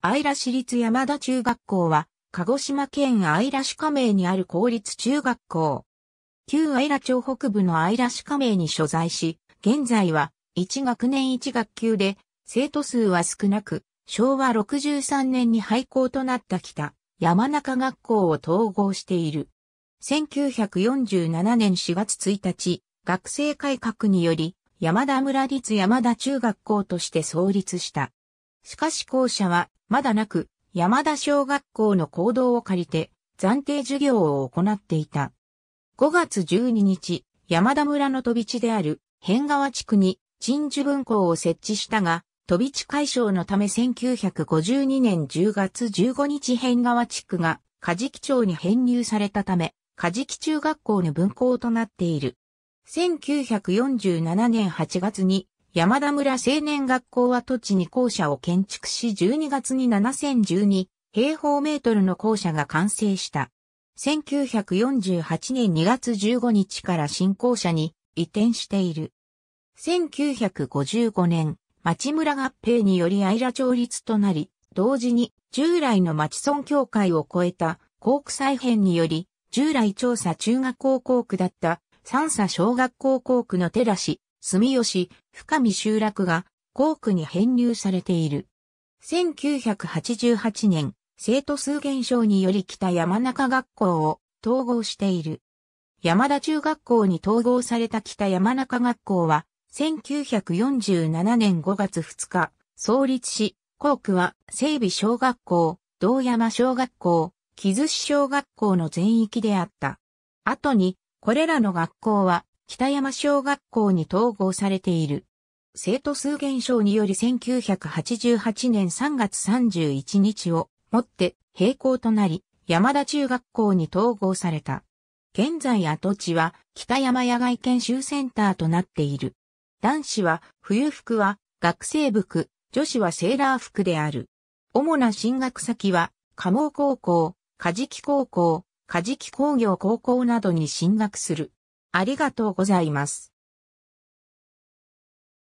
愛良市立山田中学校は、鹿児島県愛良市加盟にある公立中学校。旧愛良町北部の愛良市加盟に所在し、現在は1学年1学級で、生徒数は少なく、昭和63年に廃校となった北、山中学校を統合している。1947年4月1日、学生改革により、山田村立山田中学校として創立した。しかし校舎は、まだなく、山田小学校の行動を借りて、暫定授業を行っていた。5月12日、山田村の飛び地である、変川地区に、鎮守分校を設置したが、飛び地解消のため1952年10月15日変川地区が、梶木町に編入されたため、梶木中学校の分校となっている。1947年8月に山田村青年学校跡地に校舎を建築し12月に7012平方メートルの校舎が完成した。1948年2月15日から新校舎に移転している。1955年、町村合併により愛良町立となり、同時に従来の町村協会を超えた校区再編により、従来調査中学校校区だった三佐小学校校区の手出し、住吉、深見集落が、校区に編入されている。1988年、生徒数減少により北山中学校を統合している。山田中学校に統合された北山中学校は、1947年5月2日、創立し、校区は整備小学校、道山小学校、木津市小学校の全域であった。後に、これらの学校は北山小学校に統合されている。生徒数減少により1988年3月31日をもって閉校となり、山田中学校に統合された。現在跡地は北山野外研修センターとなっている。男子は冬服は学生服、女子はセーラー服である。主な進学先は、加茂高校、カジキ高校、カジキ工業高校などに進学する。ありがとうございます。